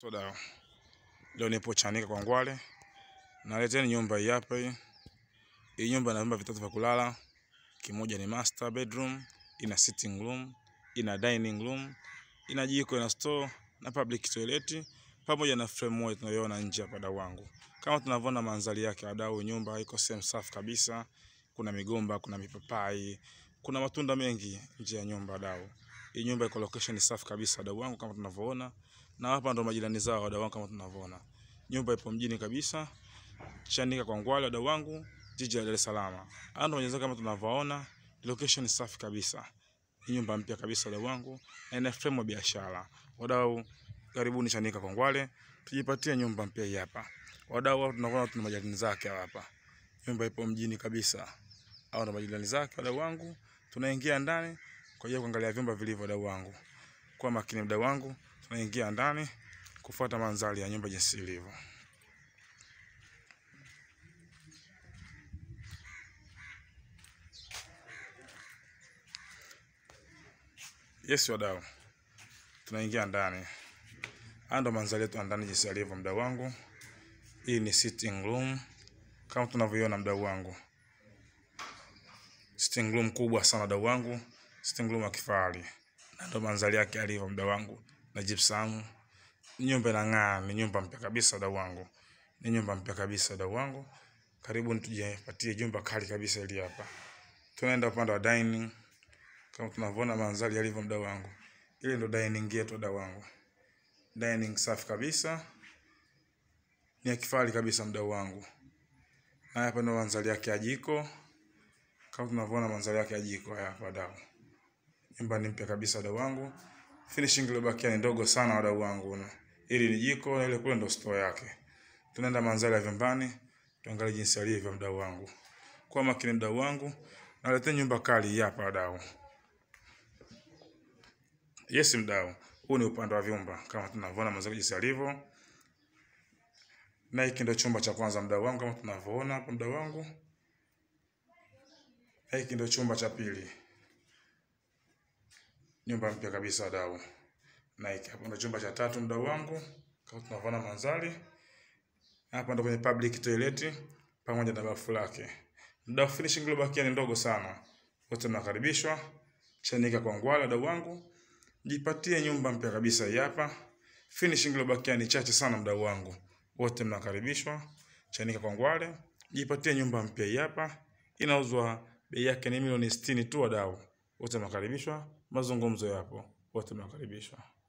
Soda leo nipo Chanika kwa Ngwale, naleteni nyumba hii hapa. Hii hii nyumba ina vyumba vitatu vya kulala, kimoja ni master bedroom, ina sitting room, ina dining room, ina jiko, ina store na public toilet pamoja na frame wall tunayoona nje hapa, dau wangu, kama tunavyoona mandhari yake wadau, nyumba iko sehemu safi kabisa, kuna migomba, kuna mipapai kuna matunda mengi nje ya nyumba dau. Hii nyumba iko location safi kabisa dau wangu kama tunavyoona, na hapa ndo majirani zao dau wangu kama tunavyoona. Nyumba ipo mjini kabisa, Chanika kwa Ngwale dau wangu, jiji la Dar es Salaam. Hapa ndo majirani kama tunavyoona, location safi kabisa. Hii nyumba mpya kabisa dau wangu, na ina frame ya biashara. Wadau, karibuni Chanika kwa Ngwale, tujipatie nyumba mpya hii hapa. Wadau, tunaona tuna majirani zake hapa. Nyumba ipo mjini kabisa au na majirani zake, wadau wangu, tunaingia ndani kwa ajili ya kuangalia vyumba vilivyo, wadau wangu. Kwa makini, wadau wangu, tunaingia ndani kufuata mandhari ya nyumba jinsi ilivyo. Yes, wadau, tunaingia ndani. Haya ndo mandhari yetu ndani jinsi alivyo, mdau wangu. Hii ni sitting room kama tunavyoiona, mdau wangu sitting room kubwa sana dau wangu, sitting room ya kifahari, na ndo manzali yake alivyo mdau wangu na jipsamu Nyumba inang'aa, ni nyumba mpya kabisa dau wangu, ni nyumba mpya kabisa dau wangu. Karibu tujipatie jumba kali kabisa ili hapa. Tunaenda upande wa dining, kama tunavyoona manzali yalivyo mdau wangu. Ile ndo dining yetu dau wangu, dining safi kabisa, ni ya kifahari kabisa mdau wangu, na hapa ndo manzali yake ya jiko kama tunavyoona manzaro yake ya jiko haya hapa dau. Nyumba ni mpya kabisa dau wangu. Finishing iliyobakia ni ndogo sana wadau wangu. Hili ni jiko na ile kule ndo store yake. Tunaenda manzaro ya vyumbani, tuangalie jinsi alivyo mdau wangu. Kwa makini mdau wangu, naletea nyumba kali hapa dau. Yes mdau, huu ni upande wa vyumba kama tunavyoona manzaro jinsi alivyo. Na hiki ndo chumba cha kwanza mdau wangu kama tunavyoona hapa mdau wangu. Hiki ndio chumba cha pili, nyumba mpya kabisa wadau, na hiki hapo ndio chumba cha tatu mdau wangu, kama tunavyoona mandhari hapa, ndio kwenye public toilet pamoja na bafu lake. Muda wa finishing uliobakia ni ndogo sana, wote mnakaribishwa Chanika kwa Ngwala. dau wangu, jipatie nyumba mpya kabisa hii hapa. Finishing iliobakia ni chache sana, mdau wangu, wote mnakaribishwa Chanika kwa Ngwala, jipatie nyumba mpya hii hapa, inauzwa bei yake ni milioni 60 tu. Wadau wote makaribishwa, mazungumzo yapo, wote makaribishwa.